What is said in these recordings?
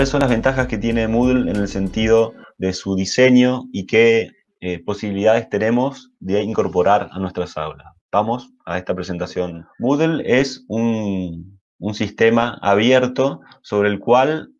¿Cuáles son las ventajas que tiene Moodle en el sentido de su diseño y qué eh, posibilidades tenemos de incorporar a nuestras aulas? Vamos a esta presentación. Moodle es un, un sistema abierto sobre el cual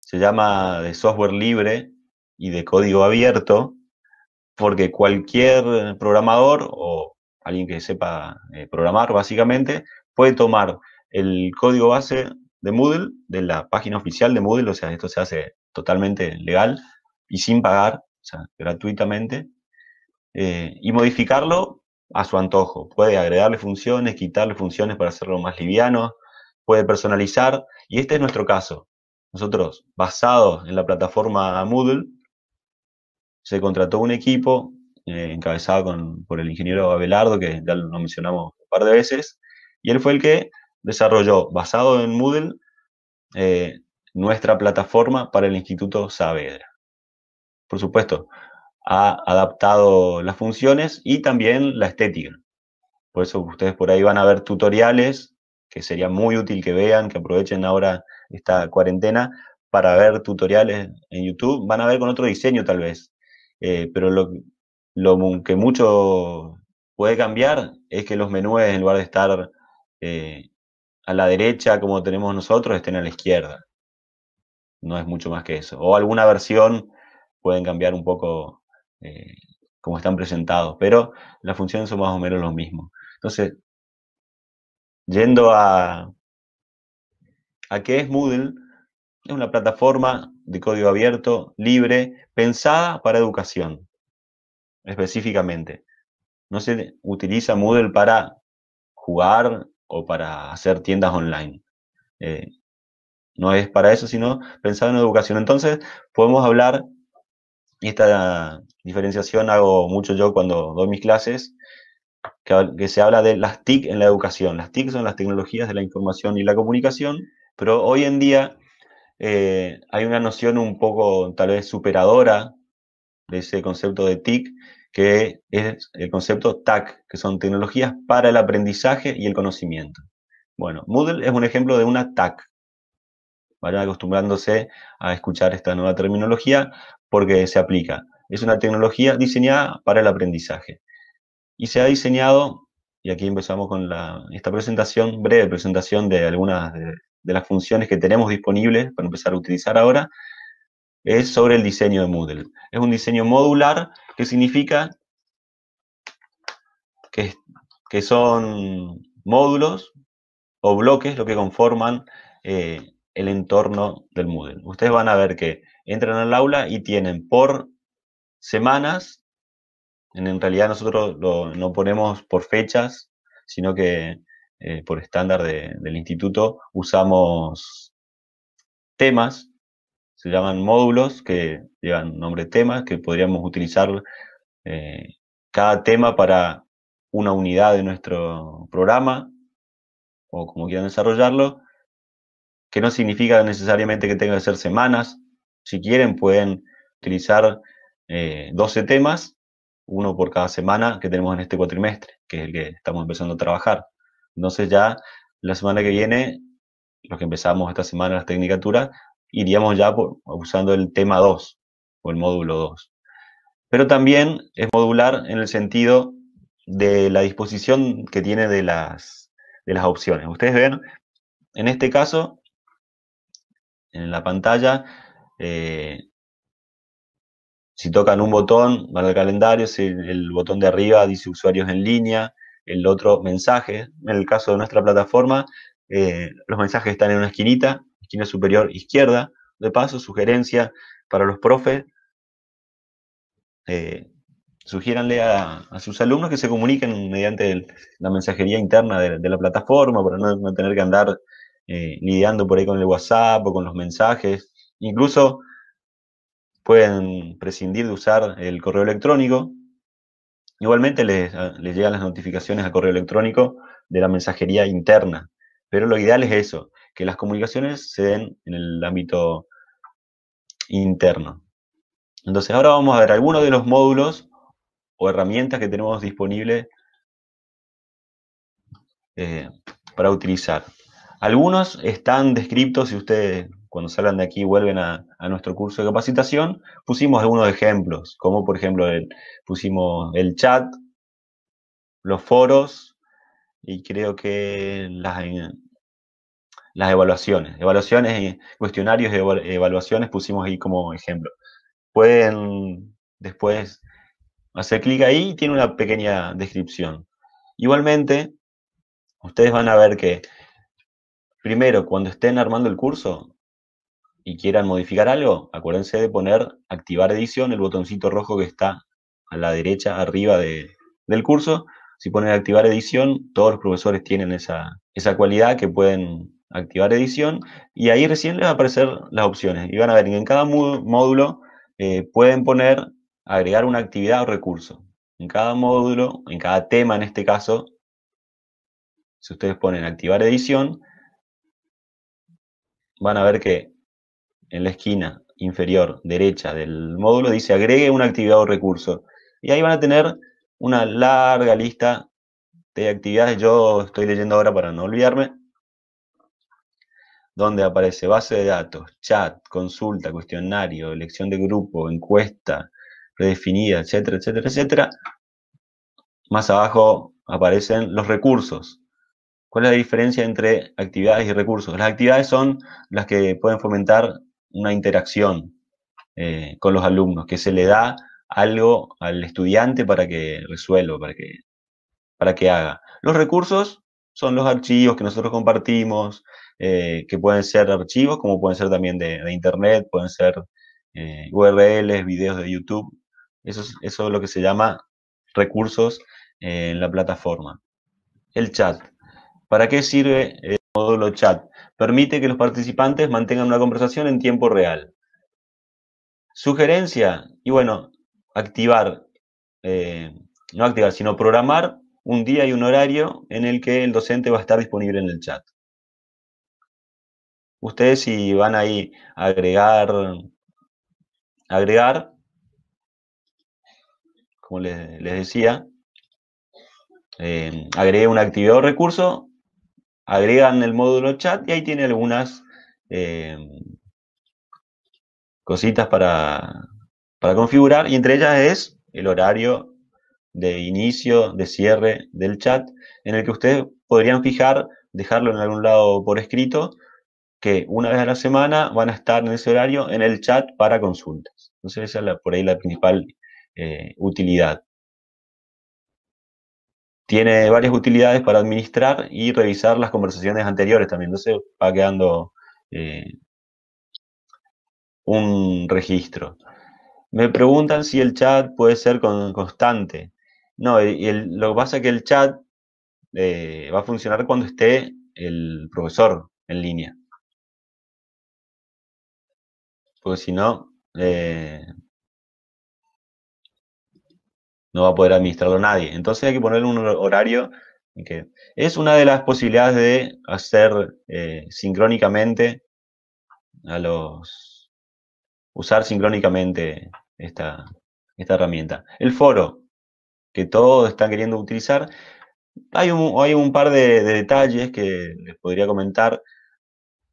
se llama de software libre y de código abierto, porque cualquier programador o alguien que sepa eh, programar básicamente puede tomar el código base de Moodle, de la página oficial de Moodle, o sea, esto se hace totalmente legal y sin pagar, o sea, gratuitamente, eh, y modificarlo a su antojo. Puede agregarle funciones, quitarle funciones para hacerlo más liviano, puede personalizar, y este es nuestro caso. Nosotros, basados en la plataforma Moodle, se contrató un equipo eh, encabezado por el ingeniero Abelardo, que ya lo mencionamos un par de veces, y él fue el que desarrolló, basado en Moodle, eh, nuestra plataforma para el Instituto Saavedra. Por supuesto, ha adaptado las funciones y también la estética. Por eso ustedes por ahí van a ver tutoriales que sería muy útil que vean, que aprovechen ahora esta cuarentena para ver tutoriales en YouTube. Van a ver con otro diseño tal vez, eh, pero lo, que mucho puede cambiar es que los menús en lugar de estar eh, a la derecha como tenemos nosotros estén a la izquierda. No es mucho más que eso. O alguna versión pueden cambiar un poco eh, como están presentados, pero las funciones son más o menos lo mismo. Entonces, yendo a, a qué es Moodle, es una plataforma de código abierto, libre, pensada para educación, específicamente. No se utiliza Moodle para jugar o para hacer tiendas online. Eh, no es para eso, sino pensar en educación. Entonces, podemos hablar, esta diferenciación hago mucho yo cuando doy mis clases, que, se habla de las TIC en la educación. Las TIC son las tecnologías de la información y la comunicación, pero hoy en día eh, hay una noción un poco tal vez superadora de ese concepto de TIC, que es el concepto TAC, que son tecnologías para el aprendizaje y el conocimiento. Bueno, Moodle es un ejemplo de una TAC. Vayan acostumbrándose a escuchar esta nueva terminología porque se aplica. Es una tecnología diseñada para el aprendizaje. Y se ha diseñado, y aquí empezamos con esta presentación, breve presentación de algunas de las funciones que tenemos disponibles para empezar a utilizar ahora, es sobre el diseño de Moodle. Es un diseño modular significa que, son módulos o bloques lo que conforman eh, el entorno del Moodle. Ustedes van a ver que entran al aula y tienen por semanas, en realidad nosotros lo, no ponemos por fechas, sino que eh, por estándar del instituto usamos temas se llaman módulos que llevan nombre temas, que podríamos utilizar eh, cada tema para una unidad de nuestro programa o como quieran desarrollarlo, que no significa necesariamente que tenga que ser semanas. Si quieren, pueden utilizar 12 eh, temas, uno por cada semana que tenemos en este cuatrimestre, que es el que estamos empezando a trabajar. Entonces ya la semana que viene, los que empezamos esta semana las tecnicaturas, iríamos ya usando el tema 2 o el módulo 2. Pero también es modular en el sentido de la disposición que tiene de las, de las opciones. Ustedes ven, en este caso, en la pantalla, eh, si tocan un botón, van al calendario, si el botón de arriba dice usuarios en línea, el otro mensaje. En el caso de nuestra plataforma, eh, los mensajes están en una esquinita, esquina superior izquierda. De paso, sugerencia para los profes. Eh, sugiéranle a, sus alumnos que se comuniquen mediante la mensajería interna de, la plataforma para no, tener que andar eh, lidiando por ahí con el WhatsApp o con los mensajes. Incluso pueden prescindir de usar el correo electrónico. Igualmente les, llegan las notificaciones a correo electrónico de la mensajería interna, pero lo ideal es eso, que las comunicaciones se den en el ámbito interno. Entonces ahora vamos a ver algunos de los módulos o herramientas que tenemos disponibles eh, para utilizar. Algunos están descriptos, si ustedes cuando salgan de aquí vuelven a, nuestro curso de capacitación, pusimos algunos ejemplos, como por ejemplo pusimos el chat, los foros y creo que las, las evaluaciones. Evaluaciones, cuestionarios, evaluaciones pusimos ahí como ejemplo. Pueden después hacer clic ahí y tiene una pequeña descripción. Igualmente, ustedes van a ver que primero, cuando estén armando el curso y quieran modificar algo, acuérdense de poner activar edición, el botoncito rojo que está a la derecha, arriba del curso. Si ponen activar edición, todos los profesores tienen esa, esa cualidad que pueden activar edición, y ahí recién les va a aparecer las opciones. Y van a ver que en cada módulo eh, pueden poner, agregar una actividad o recurso. En cada módulo, en cada tema en este caso, si ustedes ponen activar edición, van a ver que en la esquina inferior derecha del módulo dice agregue una actividad o recurso. Y ahí van a tener una larga lista de actividades. Yo estoy leyendo ahora para no olvidarme donde aparece base de datos, chat, consulta, cuestionario, elección de grupo, encuesta predefinida, etcétera, etcétera, etcétera. Más abajo aparecen los recursos. ¿Cuál es la diferencia entre actividades y recursos? Las actividades son las que pueden fomentar una interacción eh, con los alumnos, que se le da algo al estudiante para que resuelva, para que, para que haga. Los recursos son los archivos que nosotros compartimos, eh, que pueden ser archivos, como pueden ser también de, Internet, pueden ser eh, URLs, videos de YouTube. Eso es, lo que se llama recursos eh, en la plataforma. El chat. ¿Para qué sirve el módulo chat? Permite que los participantes mantengan una conversación en tiempo real. Sugerencia, y bueno, activar, no activar, sino programar un día y un horario en el que el docente va a estar disponible en el chat. Ustedes si van ahí a agregar, agregar, como les, decía, eh, una actividad o recurso, agregan el módulo chat y ahí tiene algunas eh, cositas para, para configurar y entre ellas es el horario de inicio, de cierre del chat, en el que ustedes podrían fijar, dejarlo en algún lado por escrito que una vez a la semana van a estar en ese horario en el chat para consultas. Entonces esa es por ahí la principal eh, utilidad. Tiene varias utilidades para administrar y revisar las conversaciones anteriores también. Entonces va quedando eh, un registro. Me preguntan si el chat puede ser constante. No, lo que pasa es que el chat eh, va a funcionar cuando esté el profesor en línea. Porque si no, eh, no va a poder administrarlo nadie. Entonces hay que ponerle un horario que es una de las posibilidades de hacer eh, sincrónicamente a los usar sincrónicamente esta, herramienta. El foro, que todos están queriendo utilizar. Hay un, hay un par de, de detalles que les podría comentar.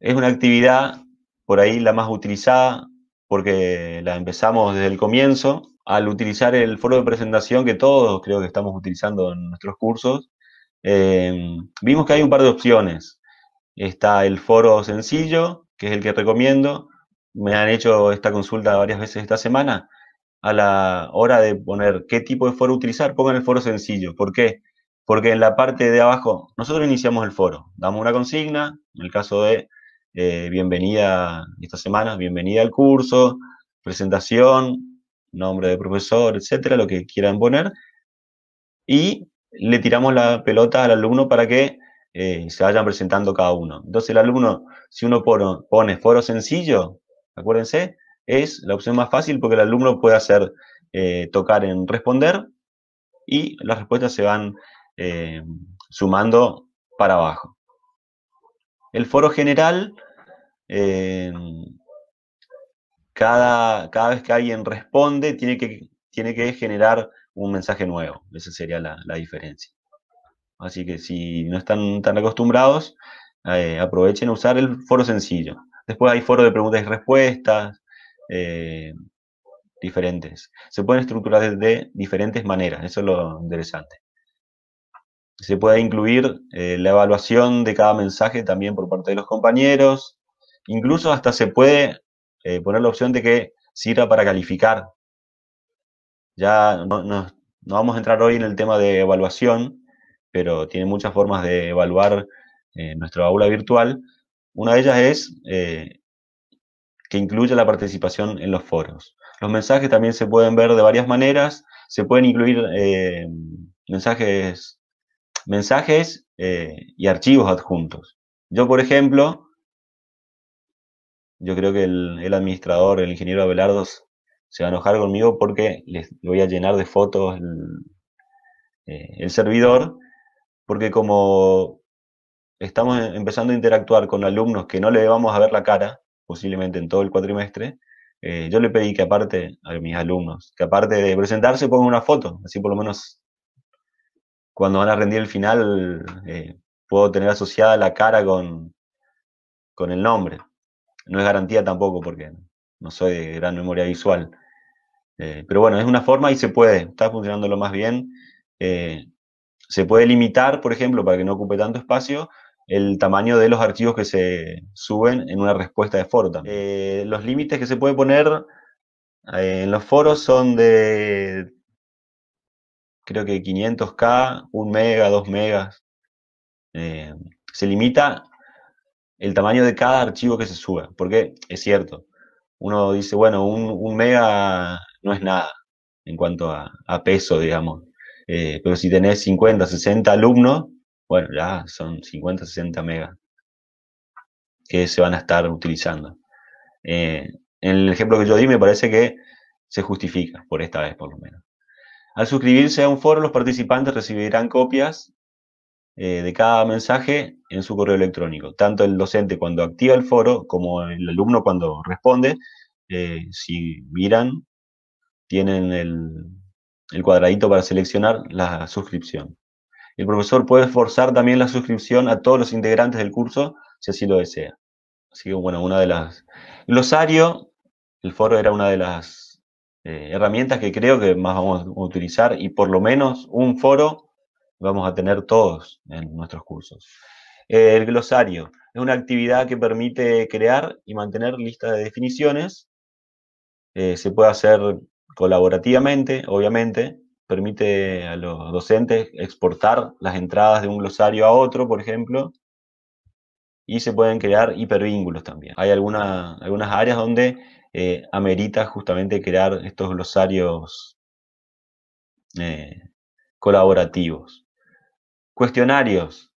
Es una actividad por ahí la más utilizada, porque la empezamos desde el comienzo, al utilizar el foro de presentación que todos creo que estamos utilizando en nuestros cursos, eh, vimos que hay un par de opciones. Está el foro sencillo, que es el que recomiendo. Me han hecho esta consulta varias veces esta semana. A la hora de poner qué tipo de foro utilizar, pongan el foro sencillo. ¿Por qué? Porque en la parte de abajo, nosotros iniciamos el foro, damos una consigna, en el caso de eh, bienvenida esta semana, bienvenida al curso, presentación, nombre de profesor, etcétera, lo que quieran poner. Y le tiramos la pelota al alumno para que eh, se vayan presentando cada uno. Entonces, el alumno, si uno pone foro sencillo, acuérdense, es la opción más fácil porque el alumno puede hacer eh, tocar en responder y las respuestas se van sumando para abajo. El foro general cada, vez que alguien responde, tiene que, tiene que generar un mensaje nuevo. Esa sería la, diferencia. Así que si no están tan acostumbrados, eh, aprovechen a usar el foro sencillo. Después hay foros de preguntas y respuestas eh, diferentes. Se pueden estructurar de diferentes maneras, eso es lo interesante. Se puede incluir eh, la evaluación de cada mensaje también por parte de los compañeros, Incluso hasta se puede eh, poner la opción de que sirva para calificar. Ya no, vamos a entrar hoy en el tema de evaluación, pero tiene muchas formas de evaluar eh, nuestra nuestro aula virtual. Una de ellas es eh, que incluya la participación en los foros. Los mensajes también se pueden ver de varias maneras. Se pueden incluir mensajes, mensajes y archivos adjuntos. Yo, por ejemplo, yo creo que el, administrador, el ingeniero Abelardo se va a enojar conmigo porque les voy a llenar de fotos el, eh, servidor, porque como estamos e, empezando a interactuar con alumnos que no le vamos a ver la cara, posiblemente en todo el cuatrimestre, eh, yo le pedí que aparte a mis alumnos, que aparte de presentarse pongan una foto, así por lo menos cuando van a rendir el final eh, puedo tener asociada la cara con el nombre no es garantía tampoco porque no soy de gran memoria visual. Eh, pero bueno, es una forma y se puede, está funcionando lo más bien. Eh, se puede limitar, por ejemplo, para que no ocupe tanto espacio, el tamaño de los archivos que se suben en una respuesta de foro eh, los límites que se puede poner en los foros son de, creo que 500K, 1 mega, 2 megas. se limita el tamaño de cada archivo que se suba, porque es cierto, uno dice, bueno, un, mega no es nada en cuanto a, peso, digamos, eh, pero si tenés 50, 60 alumnos, bueno, ya son 50, 60 megas que se van a estar utilizando. Eh, en el ejemplo que yo di me parece que se justifica, por esta vez por lo menos. Al suscribirse a un foro, los participantes recibirán copias eh, de cada mensaje en su correo electrónico. Tanto el docente cuando activa el foro como el alumno cuando responde, eh, si miran, tienen el, cuadradito para seleccionar la suscripción. El profesor puede forzar también la suscripción a todos los integrantes del curso si así lo desea. Así que bueno, una de las... Glosario, el foro era una de las eh, herramientas que creo que más vamos a utilizar y por lo menos un foro vamos a tener todos en nuestros cursos. Eh, el glosario es una actividad que permite crear y mantener listas de definiciones. Eh, se puede hacer colaborativamente, obviamente. Permite a los docentes exportar las entradas de un glosario a otro, por ejemplo. Y se pueden crear hipervínculos también. Hay algunas áreas donde eh, amerita justamente crear estos glosarios colaborativos. Cuestionarios.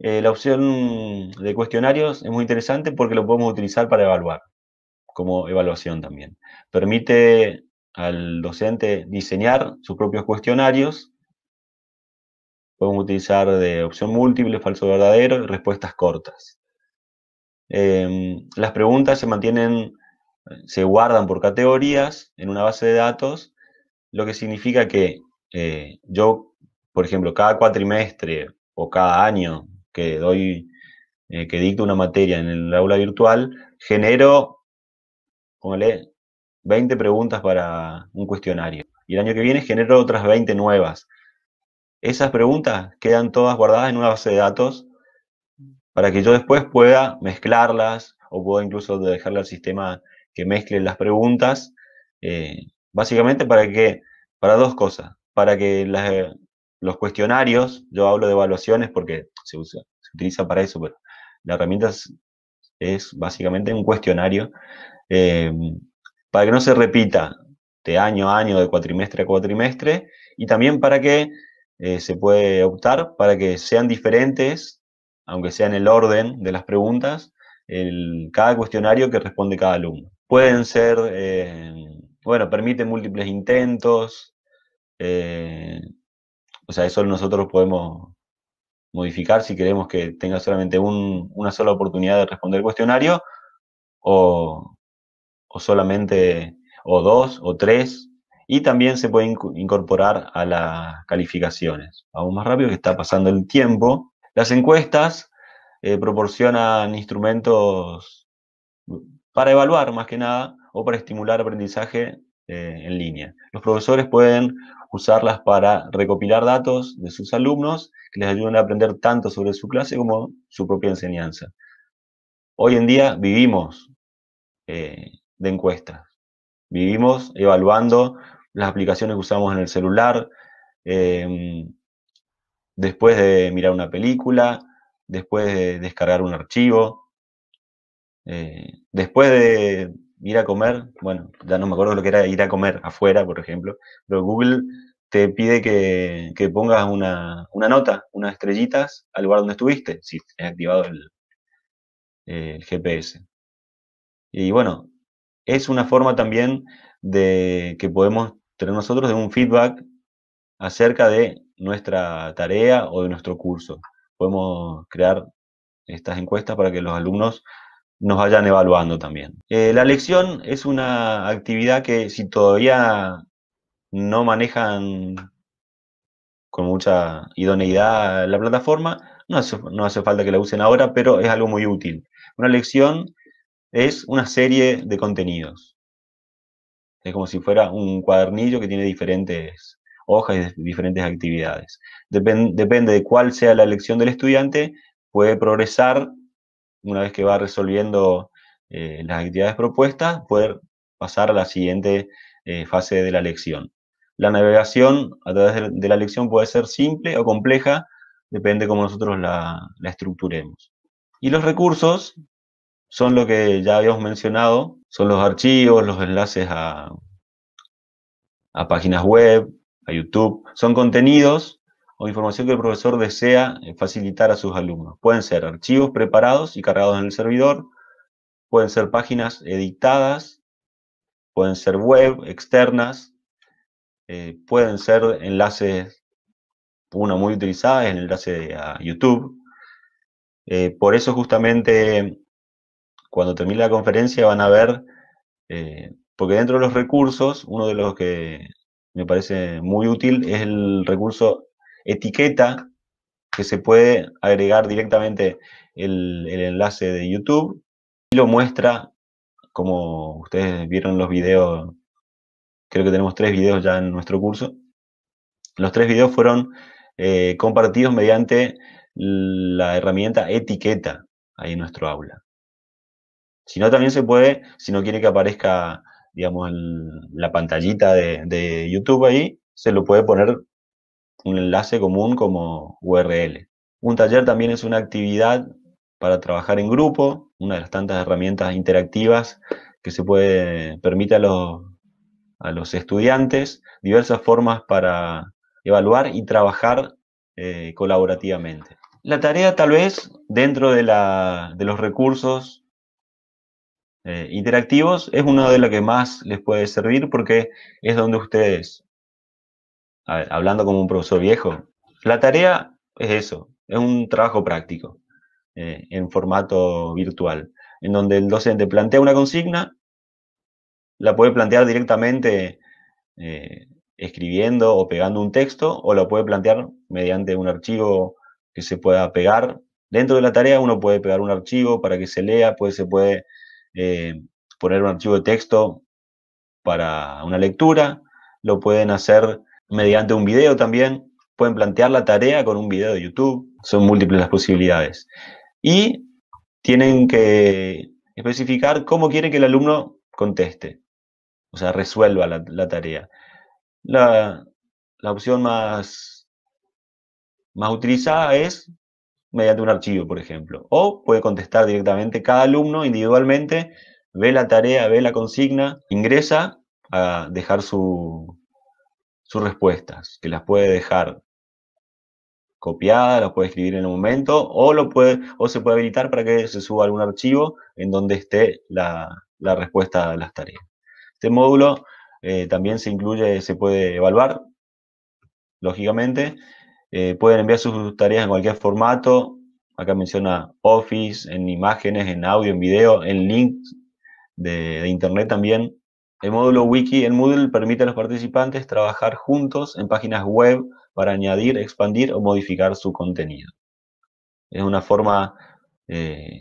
Eh, la opción de cuestionarios es muy interesante porque lo podemos utilizar para evaluar, como evaluación también. Permite al docente diseñar sus propios cuestionarios. Podemos utilizar de opción múltiple, falso verdadero respuestas cortas. Em, las preguntas se mantienen, se guardan por categorías en una base de datos, lo que significa que eh, yo por ejemplo, cada cuatrimestre o cada año que doy, eh, que dicto una materia en el aula virtual, genero, 20 preguntas para un cuestionario. Y el año que viene genero otras 20 nuevas. Esas preguntas quedan todas guardadas en una base de datos para que yo después pueda mezclarlas o pueda incluso dejarle al sistema que mezcle las preguntas, eh, básicamente para que, para dos cosas, para que las, los cuestionarios, yo hablo de evaluaciones porque se, utiliza para eso, pero la herramienta es, básicamente un cuestionario eh, para que no se repita de año a año, de cuatrimestre a cuatrimestre, y también para que eh, se puede optar para que sean diferentes, aunque sea en el orden de las preguntas, el, cada cuestionario que responde cada alumno. Pueden ser, eh, bueno, permite múltiples intentos, o sea, eso nosotros podemos modificar si queremos que tenga solamente una sola oportunidad de responder el cuestionario o, solamente o dos o tres y también se puede incorporar a las calificaciones. Aún más rápido que está pasando el tiempo. Las encuestas eh, proporcionan instrumentos para evaluar más que nada o para estimular aprendizaje eh, en línea. Los profesores pueden usarlas para recopilar datos de sus alumnos que les ayuden a aprender tanto sobre su clase como su propia enseñanza. Hoy en día vivimos eh, de encuestas, vivimos evaluando las aplicaciones que usamos en el celular, em, después de mirar una película, después de descargar un archivo, eh, después de ir a comer, bueno, ya no me acuerdo lo que era ir a comer afuera, por ejemplo, pero Google te pide que, pongas una, una, nota, unas estrellitas al lugar donde estuviste, si es activado el, el GPS. Y bueno, es una forma también de que podemos tener nosotros de un feedback acerca de nuestra tarea o de nuestro curso. Podemos crear estas encuestas para que los alumnos nos vayan evaluando también. Eh, la lección es una actividad que si todavía no manejan con mucha idoneidad la plataforma, no hace, falta que la usen ahora, pero es algo muy útil. Una lección es una serie de contenidos. Es como si fuera un cuadernillo que tiene diferentes hojas y diferentes actividades. Depende, depende de cuál sea la lección del estudiante, puede progresar una vez que va resolviendo eh, las actividades propuestas, poder pasar a la siguiente eh, fase de la lección. La navegación a través de la lección puede ser simple o compleja, depende cómo nosotros la, estructuremos. Y los recursos son lo que ya habíamos mencionado, son los archivos, los enlaces a páginas web, a YouTube, son contenidos o información que el profesor desea eh, facilitar a sus alumnos. Pueden ser archivos preparados y cargados en el servidor, pueden ser páginas editadas, pueden ser web externas, eh, pueden ser enlaces, una muy utilizada es el enlace a YouTube. Eh, por eso justamente cuando termine la conferencia van a ver, porque dentro de los recursos, uno de los que me parece muy útil es el recurso etiqueta que se puede agregar directamente el, enlace de YouTube y lo muestra como ustedes vieron los videos, creo que tenemos tres videos ya en nuestro curso. Los tres videos fueron eh, compartidos mediante la herramienta etiqueta ahí en nuestro aula. Si no, también se puede, si no quiere que aparezca, digamos, la pantallita de, YouTube ahí, se lo puede poner un enlace común como URL. Un taller también es una actividad para trabajar en grupo, una de las tantas herramientas interactivas que se puede, permite a los, estudiantes diversas formas para evaluar y trabajar eh, colaborativamente. La tarea tal vez dentro de, los recursos eh, interactivos es una de las que más les puede servir porque es donde ustedes hablando como un profesor viejo, la tarea es eso, es un trabajo práctico eh, en formato virtual, en donde el docente plantea una consigna, la puede plantear directamente eh, escribiendo o pegando un texto, o la puede plantear mediante un archivo que se pueda pegar. Dentro de la tarea uno puede pegar un archivo para que se lea, pues se puede eh, poner un archivo de texto para una lectura, lo pueden hacer mediante un video también. Pueden plantear la tarea con un video de YouTube. Son múltiples las posibilidades. Y tienen que especificar cómo quieren que el alumno conteste, o sea, resuelva la, tarea. La, opción más, más utilizada es mediante un archivo, por ejemplo. O puede contestar directamente cada alumno individualmente, ve la tarea, ve la consigna, ingresa a dejar su, sus respuestas, que las puede dejar copiada, las puede escribir en un momento, o, lo puede, o se puede habilitar para que se suba algún archivo en donde esté la, respuesta a las tareas. Este módulo eh, también se incluye, se puede evaluar, lógicamente. Eh, pueden enviar sus tareas en cualquier formato. Acá menciona Office, en imágenes, en audio, en video, en links de internet también. El módulo Wiki en Moodle permite a los participantes trabajar juntos en páginas web para añadir, expandir o modificar su contenido. Es una forma eh,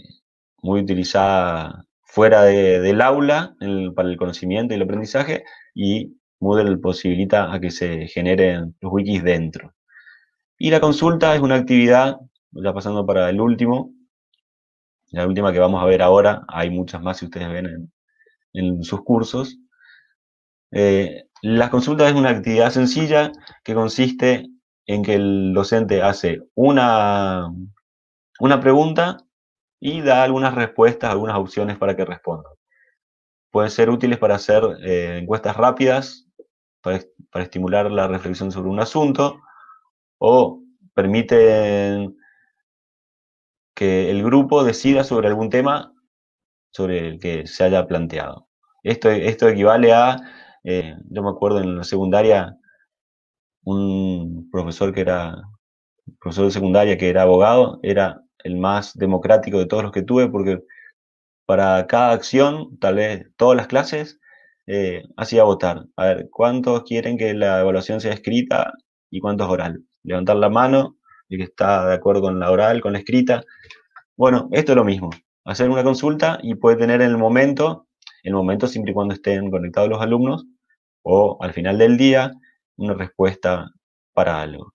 muy utilizada fuera del aula para el conocimiento y el aprendizaje y Moodle posibilita a que se generen los wikis dentro. Y la consulta es una actividad, ya pasando para el último, la última que vamos a ver ahora, hay muchas más si ustedes ven en, en sus cursos. Eh, las consultas es una actividad sencilla que consiste en que el docente hace una, una pregunta y da algunas respuestas, algunas opciones para que respondan. Pueden ser útiles para hacer eh, encuestas rápidas, para estimular la reflexión sobre un asunto, o permiten que el grupo decida sobre algún tema sobre el que se haya planteado. Esto, esto equivale a, eh, yo me acuerdo en la secundaria, un profesor que era, profesor de secundaria que era abogado, era el más democrático de todos los que tuve, porque para cada acción, tal vez todas las clases, eh, hacía votar. A ver, ¿cuántos quieren que la evaluación sea escrita y cuántos oral? Levantar la mano, el que está de acuerdo con la oral, con la escrita. Bueno, esto es lo mismo hacer una consulta y puede tener en el momento, en el momento siempre y cuando estén conectados los alumnos, o al final del día, una respuesta para algo.